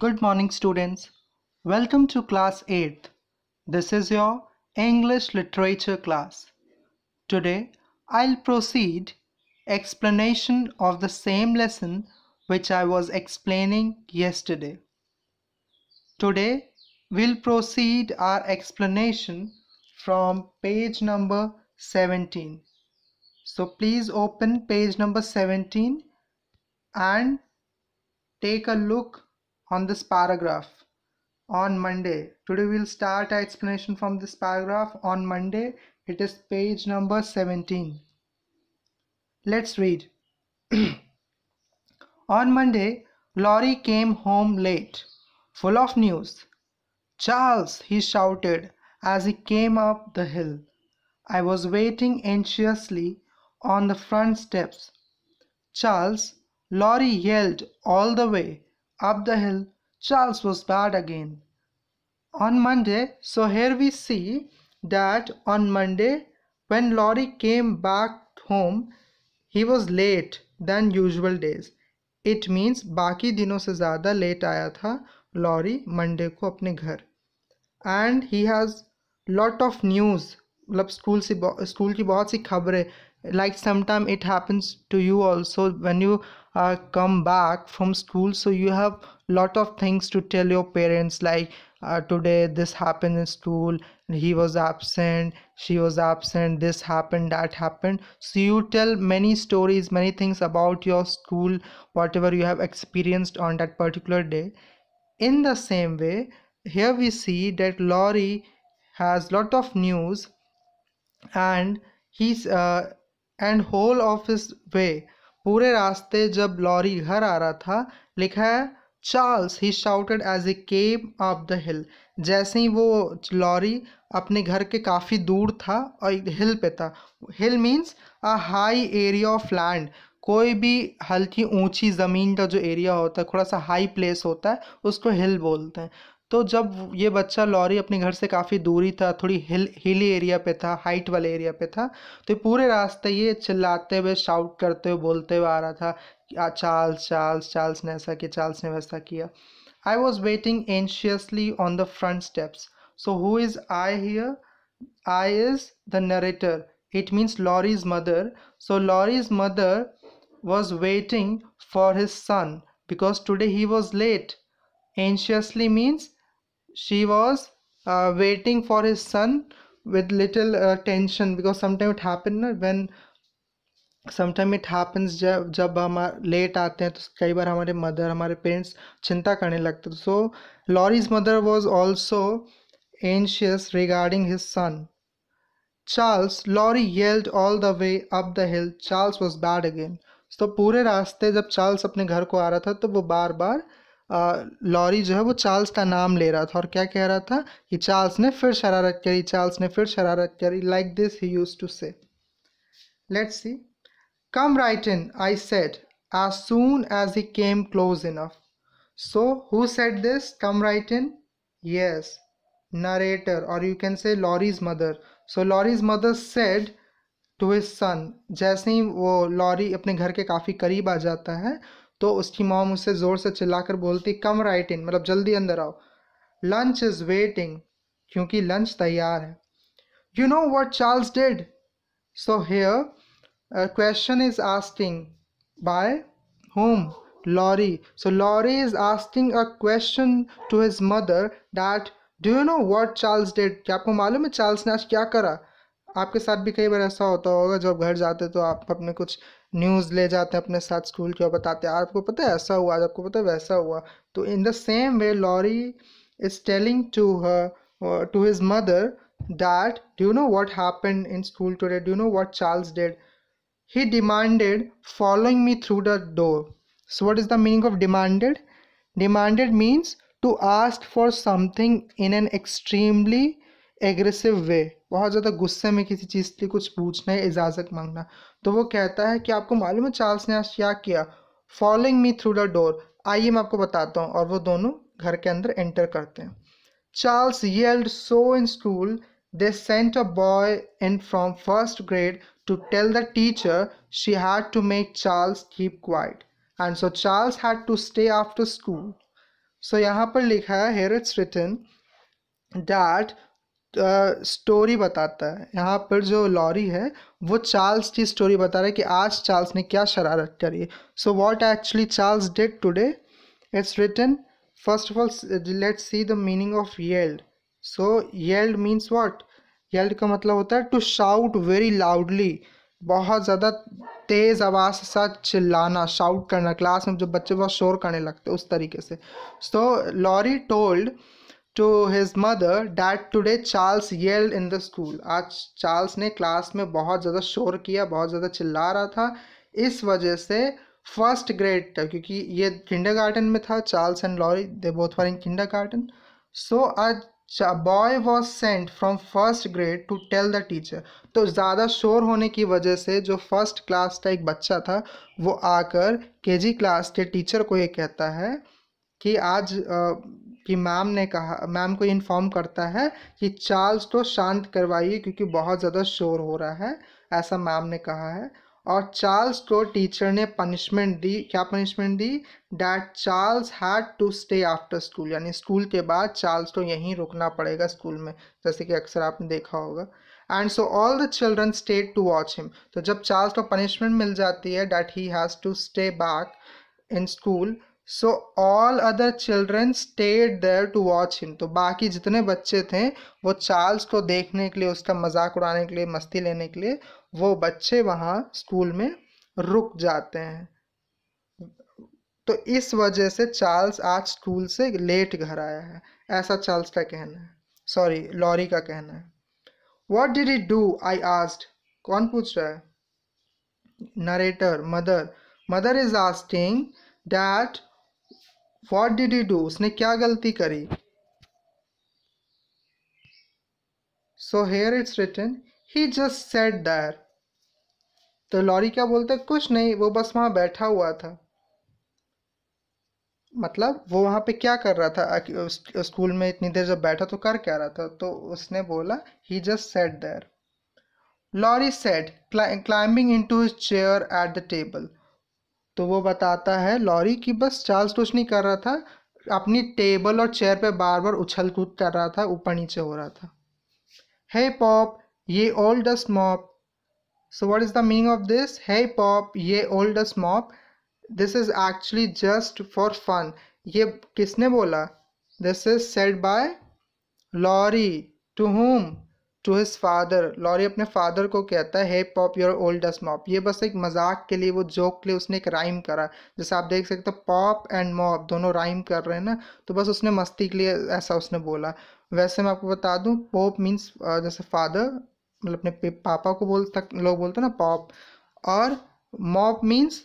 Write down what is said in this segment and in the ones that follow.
Good morning students. Welcome to class 8. This is your English literature class. Today I'll proceed explanation of the same lesson which I was explaining yesterday. Today we'll proceed our explanation from page number 17. So please open page number 17 and take a look on this paragraph on Monday. Today we'll start our explanation from this paragraph on Monday. It is page number 17. Let's read. on Monday, Laurie came home late, full of news. Charles, he shouted as he came up the hill. I was waiting anxiously on the front steps. Charles, Laurie yelled all the way up the hill, Charles was bad again. On Monday, so here we see that on Monday, when Laurie came back home, he was late than usual days. It means बाकी दिनों से ज़्यादा late आया था lorry Monday को अपने घर And he has lot of news, मतलब school से school की बहुत सी खबरें Like sometime it happens to you also when you uh, come back from school so you have lot of things to tell your parents like uh, today this happened in school he was absent she was absent this happened that happened so you tell many stories many things about your school whatever you have experienced on that particular day in the same way here we see that Laurie has lot of news and he's uh, and whole of his way पूरे रास्ते जब lorry घर आ रहा था लिखा है Charles he shouted as he came off the hill जैसे ही वो लॉरी अपने घर के काफ़ी दूर था और हिल पे था hill means a high area of land कोई भी हल्की ऊंची ज़मीन का जो एरिया होता है थोड़ा सा हाई प्लेस होता है उसको हिल बोलते हैं तो जब ये बच्चा लॉरी अपने घर से काफ़ी दूरी था थोड़ी हिल हिली एरिया पे था हाइट वाले एरिया पे था तो पूरे रास्ते ये चिल्लाते हुए शाउट करते हुए बोलते हुए आ रहा था कि आ चार्ल्स चार्ल्स चार्ल्स ने ऐसा किया चार्ल्स ने वैसा किया I was waiting anxiously on the front steps so who is I here I is the narrator it means Laurie's mother so Laurie's mother was waiting for his son because today he was late Anxiously means she was uh, waiting for his son with little uh, tension because sometimes it na, when sometime it happens जब जब हम late आते हैं तो कई बार हमारे mother हमारे parents चिंता करने लगते so Laurie's mother was also anxious regarding his son Charles Laurie yelled all the way up the hill Charles was bad again तो पूरे रास्ते जब चार्ल्स अपने घर को आ रहा था तो वो बार बार लॉरी जो है वो चार्ल्स का नाम ले रहा था और क्या कह रहा था कि चार्ल्स ने फिर शरारत करी चार्ल्स ने फिर शरारत करी like this he used to say let's see come right in I said as soon as he came close enough so who said this come right in yes narrator और you can say Laurie's mother so Laurie's mother said to his son जैसे ही वो lorry अपने घर के काफ़ी करीब आ जाता है तो उसकी मॉम उसे ज़ोर से चिल्लाकर बोलती कम राइट इन मतलब जल्दी अंदर आओ लंच इज़ वेटिंग क्योंकि लंच तैयार है you know what Charles did so here question is asking by whom Laurie so Laurie is asking a question to his mother that do you know what Charles did क्या आपको मालूम है Charles ने आज क्या करा आपके साथ भी कई बार ऐसा होता होगा जब घर जाते तो आप अपने कुछ न्यूज़ ले जाते हैं अपने साथ स्कूल की और बताते हैं आपको पता है ऐसा हुआ आपको पता है वैसा हुआ तो in the same way Laurie is telling to to his mother that do know what happen in school today do know what Charles did he demanded following me through the door so what is the meaning of demanded demanded means to ask for something in an extremely aggressive way बहुत ज़्यादा गुस्से में किसी चीज़ के लिए कुछ पूछना है इजाज़त मांगना तो वो कहता है कि आपको मालूम है चार्ल्स ने आज क्या किया following me through the door आइए मैं आपको बताता हूँ और वो दोनों घर के अंदर एंटर करते हैं Charles yelled so in school they sent a boy in from first grade to tell the teacher she had to make Charles keep quiet and so Charles had to stay after school so यहाँ पर लिखा है here it's written that story बताता है यहाँ पर जो lorry है वो चार्ल्स की स्टोरी बता रहा है कि आज चार्ल्स ने क्या शरारत करी so what actually Charles did today it's written first of all let see the meaning of yelled so yelled means what yelled का मतलब होता है टू शाउट वेरी लाउडली बहुत ज़्यादा तेज़ आवाज़ के साथ चिल्लाना शाउट करना क्लास में जब बच्चे बहुत शोर करने लगते उस तरीके से so Laurie told to his mother that today Charles yelled in the school. आज चार्ल्स ने क्लास में बहुत ज़्यादा शोर किया बहुत ज़्यादा चिल्ला रहा था इस वजह से फर्स्ट ग्रेड का क्योंकि ये किंडर गार्डन में था Charles and Laurie they both were in kindergarten so आज boy was sent from first grade to tell the teacher तो ज़्यादा शोर होने की वजह से जो फर्स्ट क्लास का एक बच्चा था वो आकर के जी क्लास के टीचर को ये कहता है कि आज कि मैम ने कहा मैम को इन्फॉर्म करता है कि चार्ल्स को शांत करवाइए क्योंकि बहुत ज़्यादा शोर हो रहा है ऐसा मैम ने कहा है और चार्ल्स को टीचर ने पनिशमेंट दी क्या पनिशमेंट दी that Charles had to stay after school यानी स्कूल के बाद चार्ल्स को यहीं रुकना पड़ेगा स्कूल में जैसे कि अक्सर आपने देखा होगा and so all the children stayed to watch him तो जब चार्ल्स को पनिशमेंट मिल जाती है that he has to stay back in school so all other children stayed there to watch him तो बाकी जितने बच्चे थे वो चार्ल्स को देखने के लिए उसका मजाक उड़ाने के लिए मस्ती लेने के लिए वो बच्चे वहाँ स्कूल में रुक जाते हैं तो इस वजह से चार्ल्स आज स्कूल से लेट घर आया है ऐसा चार्ल्स का कहना है सॉरी लॉरी का कहना है what did it do I asked कौन पूछ रहा है narrator mother mother is asking that what did you do उसने क्या गलती करी so here it's written he just sat there तो लॉरी क्या बोलते कुछ नहीं वो बस वहां बैठा हुआ था मतलब वो वहां पे क्या कर रहा था स्कूल में इतनी देर जब बैठा तो कर क्या रहा था तो उसने बोला he just sat there Laurie sat climbing into his chair at the table तो वो बताता है लॉरी की बस चार्ल्स कुछ नहीं कर रहा था अपनी टेबल और चेयर पे बार बार उछल कूद कर रहा था ऊपर नीचे हो रहा था hey pop ye old dust mop so what is the meaning of this hey pop ye old dust mop this is actually just for fun ये किसने बोला this is said by Laurie to whom to his father Laurie अपने father को कहता है pop your dust mop ये बस एक मजाक के लिए वो जोक के लिए उसने एक राइम करा जैसे आप देख सकते हो पॉप एंड मॉप दोनों राइम कर रहे हैं ना तो बस उसने मस्ती के लिए ऐसा उसने बोला वैसे मैं आपको बता दूं पॉप मीन्स जैसे फादर मतलब अपने पापा को बोल तक लोग बोलते हैं ना पॉप और मॉप मीन्स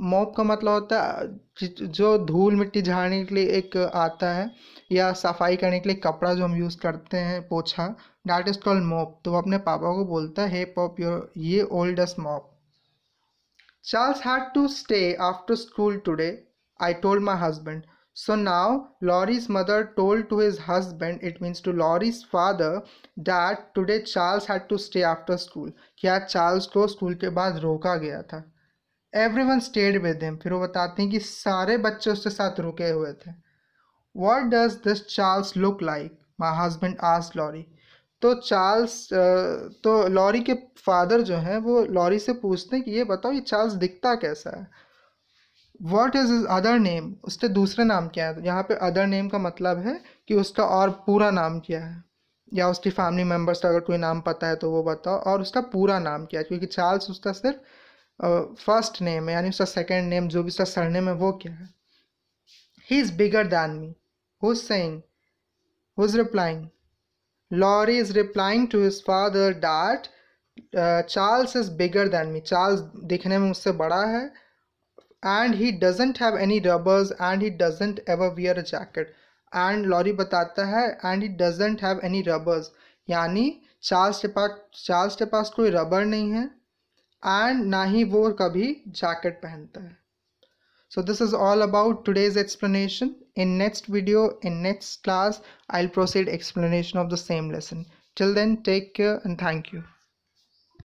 मॉप का मतलब होता है जो धूल मिट्टी झाड़ने के लिए एक आता है या सफाई करने के लिए कपड़ा जो हम यूज़ करते हैं पोछा डैट इज कॉल्ड मॉप तो वो अपने पापा को बोलता है हे पॉप योर ये oldest mop Charles had to stay after school today I told my husband so now Laurie's mother told to his husband it means to Laurie's father that today Charles had to stay after school क्या Charles को school के बाद रोका गया था every one stayed with him फिर वो बताते हैं कि सारे बच्चे उसके साथ रुके हुए थे what does this Charles look like my husband आज लॉरी तो चार्ल्स तो लॉरी के फादर जो हैं वो लॉरी से पूछते हैं कि ये बताओ ये चार्ल्स दिखता कैसा है what is is other name उसके दूसरे नाम क्या है यहाँ पे अदर नेम का मतलब है कि उसका और पूरा नाम क्या है या उसकी फैमिली मेम्बर्स का अगर कोई नाम पता है तो वो बताओ और उसका पूरा नाम क्या है क्योंकि चार्ल्स उसका सिर्फ फर्स्ट नेम है यानी उसका सेकेंड नेम जो भी उसका सरनेम है वो क्या है he is bigger than me who sang who is replying Laurie is replying to his father that Charles is bigger than me Charles दिखने में मुझसे बड़ा है and he doesn't have any rubbers and he doesn't ever wear a jacket and Laurie बताता है and he doesn't have any rubbers यानी Charles के पास चार्ल्स के पास कोई रबर नहीं है एंड ना ही वो कभी जैकेट पहनता है so this is all about today's explanation in next video in next class I proceed explanation of the same lesson till then take care and thank you